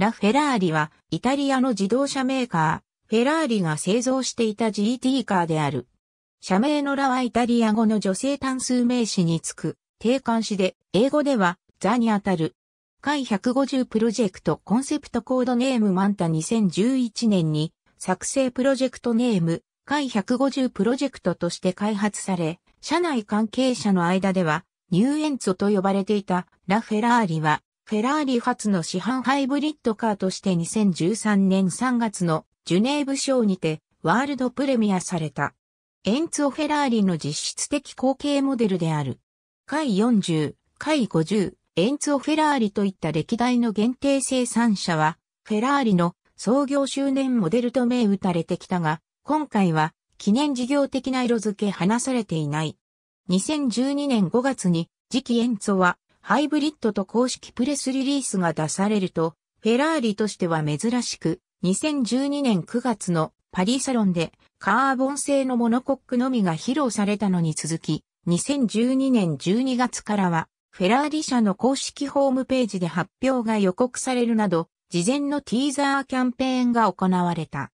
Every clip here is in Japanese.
ラ・フェラーリはイタリアの自動車メーカー、フェラーリが製造していた GT カーである。社名のラはイタリア語の女性単数名詞につく定冠詞で、英語ではザにあたる。会150プロジェクトコンセプトコードネームマンタ2011年に作成プロジェクトネーム会150プロジェクトとして開発され、社内関係者の間ではニューエンツォと呼ばれていたラ・フェラーリはフェラーリ初の市販ハイブリッドカーとして2013年3月のジュネーブ賞にてワールドプレミアされた。エンツォ・フェラーリの実質的後継モデルである。回40、回50、エンツォ・フェラーリといった歴代の限定生産者は、フェラーリの創業周年モデルと銘打たれてきたが、今回は記念事業的な色付け離されていない。2012年5月に次期エンツォはハイブリッドと公式プレスリリースが出されると、フェラーリとしては珍しく、2012年9月のパリサロンでカーボン製のモノコックのみが披露されたのに続き、2012年12月からは、フェラーリ社の公式ホームページで発表が予告されるなど、事前のティーザーキャンペーンが行われた。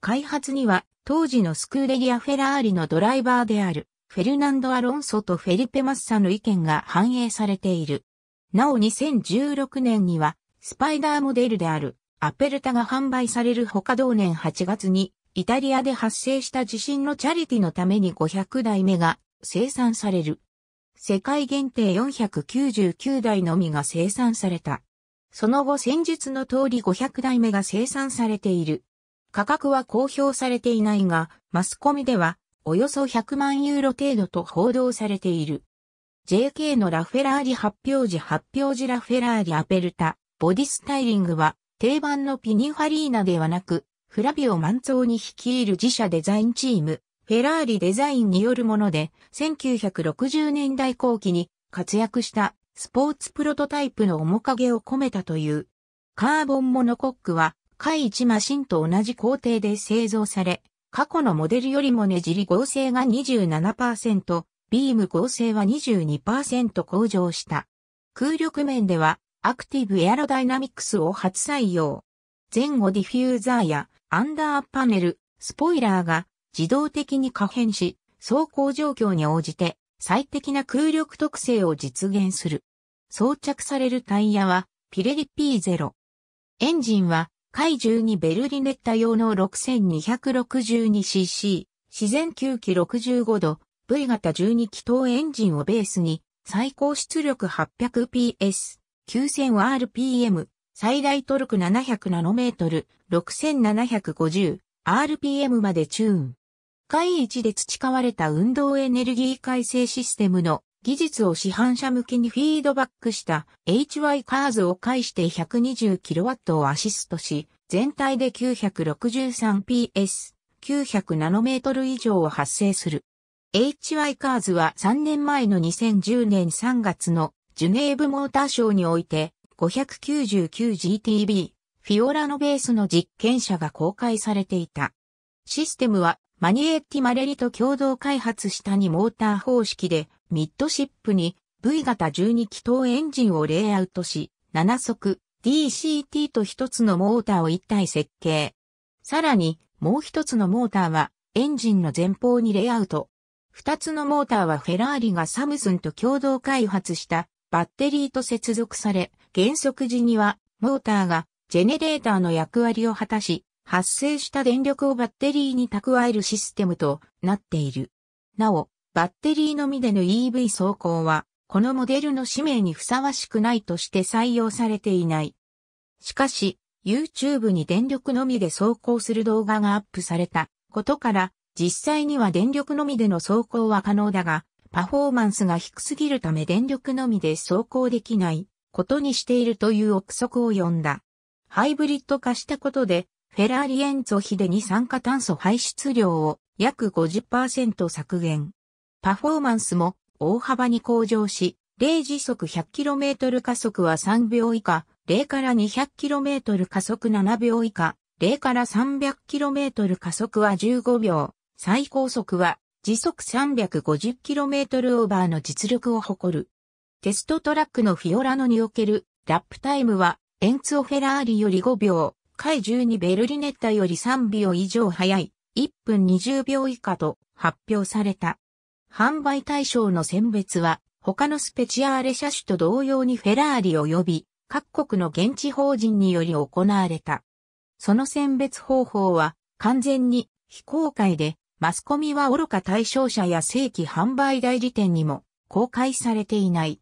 開発には、当時のスクーデリア・フェラーリのドライバーである、フェルナンド・アロンソとフェリペ・マッサの意見が反映されている。なお2016年には、スパイダーモデルであるアペルタが販売されるほか同年8月に、イタリアで発生した地震のチャリティのために500台目が生産される。世界限定499台のみが生産された。その後先日の通り500台目が生産されている。価格は公表されていないが、マスコミではおよそ100万ユーロ程度と報道されている。JK のラフェラーリ発表時発表時ラフェラーリアペルタ、ボディスタイリングは定番のピニファリーナではなく、フラビオ・マンツォーに率いる自社デザインチーム、フェラーリデザインによるもので、1960年代後期に活躍したスポーツプロトタイプの面影を込めたという。カーボンモノコックは、下1マシンと同じ工程で製造され、過去のモデルよりもねじり合成が27%、ビーム合成は22%向上した。空力面では、アクティブエアロダイナミクスを初採用。前後ディフューザーやアンダーパネル、スポイラーが自動的に可変し、走行状況に応じて最適な空力特性を実現する。装着されるタイヤはピレリ P0。エンジンは海12ベルリネッタ用の 6262cc、自然9機65度、V 型12気筒エンジンをベースに、最高出力 800PS、9000rpm、最大トルク7 0 0ナノメートル、6750rpm までチューン。回1で培われた運動エネルギー改正システムの技術を市販車向けにフィードバックした HY カーズを介して 120kW をアシストし、全体で 963PS、9 0 0トル以上を発生する。HY カーズは3年前の2010年3月のジュネーブモーターショーにおいて 599GTB フィオラのベースの実験車が公開されていた。システムはマニエッティ・マレリと共同開発した2モーター方式でミッドシップに V 型12気筒エンジンをレイアウトし、7速 DCT と1つのモーターを一体設計。さらに、もう1つのモーターはエンジンの前方にレイアウト。2つのモーターはフェラーリがサムズンと共同開発したバッテリーと接続され、減速時にはモーターがジェネレーターの役割を果たし、発生した電力をバッテリーに蓄えるシステムとなっている。なお、バッテリーのみでの EV 走行は、このモデルの使命にふさわしくないとして採用されていない。しかし、YouTube に電力のみで走行する動画がアップされたことから、実際には電力のみでの走行は可能だが、パフォーマンスが低すぎるため電力のみで走行できないことにしているという憶測を呼んだ。ハイブリッド化したことで、フェラーリエンツを比で二酸化炭素排出量を約50%削減。パフォーマンスも大幅に向上し、0時速 100km 加速は3秒以下、0から 200km 加速7秒以下、0から 300km 加速は15秒、最高速は時速 350km オーバーの実力を誇る。テストトラックのフィオラノにおけるラップタイムはエンツオ・フェラーリより5秒、カイ12ベルリネッタより3秒以上早い、1分20秒以下と発表された。販売対象の選別は、他のスペチアーレ車種と同様にフェラーリ及び各国の現地法人により行われた。その選別方法は完全に非公開で、マスコミは愚か対象者や正規販売代理店にも公開されていない。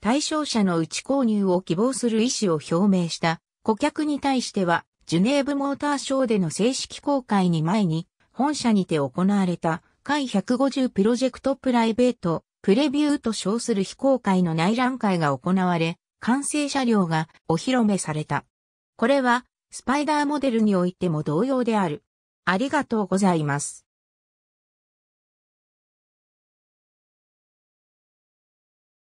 対象者のうち購入を希望する意思を表明した顧客に対しては、ジュネーブモーターショーでの正式公開に前に、本社にて行われた回150プロジェクトプライベート、プレビューと称する非公開の内覧会が行われ、完成車両がお披露目された。これは、スパイダーモデルにおいても同様である。ありがとうございます。